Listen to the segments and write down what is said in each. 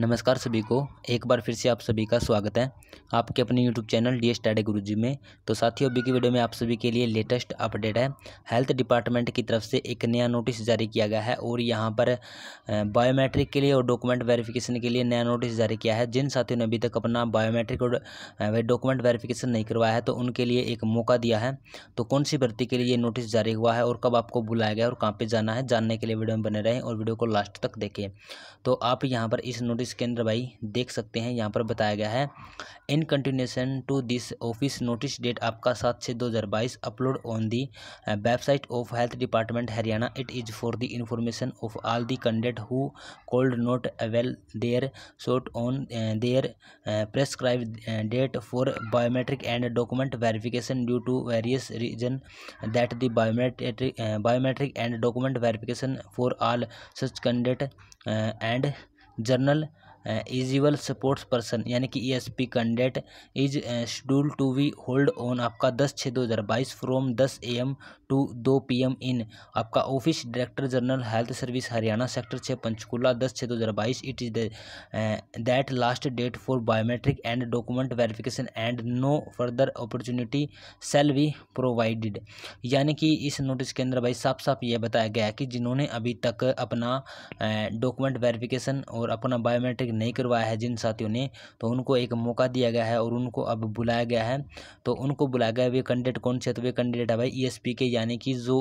नमस्कार सभी को एक बार फिर से आप सभी का स्वागत है आपके अपने यूट्यूब चैनल डी एस टाडे गुरु जी में तो साथियों अभी की वीडियो में आप सभी के लिए लेटेस्ट अपडेट है हेल्थ डिपार्टमेंट की तरफ से एक नया नोटिस जारी किया गया है और यहाँ पर बायोमेट्रिक के लिए और डॉक्यूमेंट वेरिफिकेशन के लिए नया नोटिस जारी किया है जिन साथियों ने अभी तक अपना बायोमेट्रिक और डॉक्यूमेंट वेरिफिकेशन नहीं करवाया है तो उनके लिए एक मौका दिया है तो कौन सी भर्ती के लिए ये नोटिस जारी हुआ है और कब आपको बुलाया गया और कहाँ पर जाना है जानने के लिए वीडियो में बने रहें और वीडियो को लास्ट तक देखें तो आप यहाँ पर इस नोटिस के अंदर भाई देख सकते हैं यहाँ पर बताया गया है in continuation to this office notice date आपका सात छः दो हज़ार बाईस upload on the website of health department Haryana it is for the information of all the candidate who could not avail their slot on their prescribe date for biometric and document verification due to various reason that the biometric biometric and document verification for all such candidate and general eligible sports person यानी कि ESP candidate is schedule to be hold on आपका दस छः दो हज़ार बाईस from दस a m to दो पी एम इन आपका office director general health service Haryana sector छः पंचकूला दस छः दो हज़ार बाईस it is that last date for biometric and document verification and no further opportunity shall be provided यानी कि इस नोटिस के अंदर भाई साफ साफ ये बताया गया है कि जिन्होंने अभी तक अपना डॉक्यूमेंट वेरिफिकेशन और अपना बायोमेट्रिक नहीं करवाया है जिन साथियों ने तो उनको एक मौका दिया गया है और उनको अब बुलाया गया है तो उनको बुलाया गया वे कैंडिडेट कौन से तो वे कैंडिडेट है भाई ई e के यानी कि जो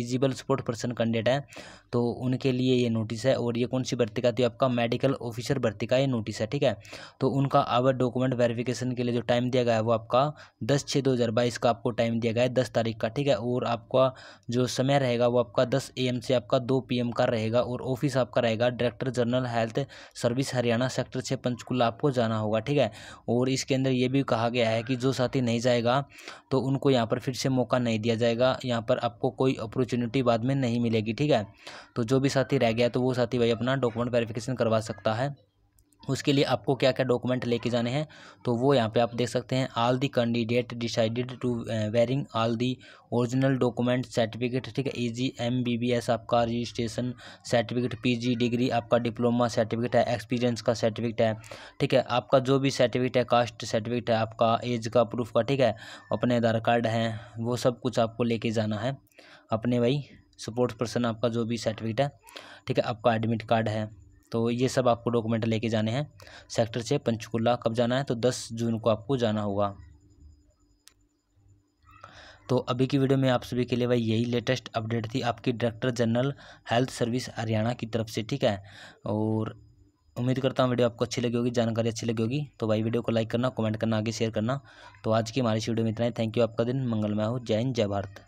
इजिबल स्पोर्ट पर्सन कैंडिडेट है तो उनके लिए ये नोटिस है और ये कौन सी भर्ती का थी तो आपका मेडिकल ऑफिसर भर्ती का ये नोटिस है ठीक है तो उनका अब डॉक्यूमेंट वेरिफिकेशन के लिए जो टाइम दिया गया है वो आपका दस छः दो हज़ार बाईस का आपको टाइम दिया गया है दस तारीख का ठीक है और आपका जो समय रहेगा वो आपका दस ए से आपका दो पी का रहेगा और ऑफिस आपका रहेगा director general health service Haryana Haryana sector छः पंचकूला आपको जाना होगा ठीक है और इसके अंदर ये भी कहा गया है कि जो साथी नहीं जाएगा तो उनको यहाँ पर फिर से मौका नहीं दिया जाएगा यहाँ पर आपको कोई अपॉर्चुनिटी बाद में नहीं मिलेगी ठीक है तो जो भी साथी रह गया तो वो साथी भाई अपना डॉक्यूमेंट वेरिफिकेशन करवा सकता है उसके लिए आपको क्या क्या डॉक्यूमेंट लेके जाने हैं तो वो यहाँ पे आप देख सकते हैं all the candidate decided to bring all the original document certificate ठीक है जी एम बी बी एस आपका रजिस्ट्रेशन सर्टिफिकेट पीजी डिग्री आपका डिप्लोमा सर्टिफिकेट है एक्सपीरियंस का सर्टिफिकेट है ठीक है आपका जो भी सर्टिफिकेट है कास्ट सर्टिफिकेट है आपका एज का प्रूफ का ठीक है अपने आधार कार्ड हैं वो सब कुछ आपको लेके जाना है अपने भाई सपोर्ट पर्सन आपका जो भी सर्टिफिकेट है ठीक है आपका एडमिट कार्ड है तो ये सब आपको डॉक्यूमेंट लेके जाने हैं सेक्टर छः पंचकुला कब जाना है तो दस जून को आपको जाना होगा तो अभी की वीडियो में आप सभी के लिए भाई यही लेटेस्ट अपडेट थी आपकी director general health service Haryana की तरफ से ठीक है और उम्मीद करता हूँ वीडियो आपको अच्छी लगी होगी जानकारी अच्छी लगी होगी तो भाई वीडियो को लाइक करना कमेंट करना आगे शेयर करना तो आज की हमारी वीडियो में इतना ही थैंक यू आपका दिन मंगलमय हो जय हिंद जय भारत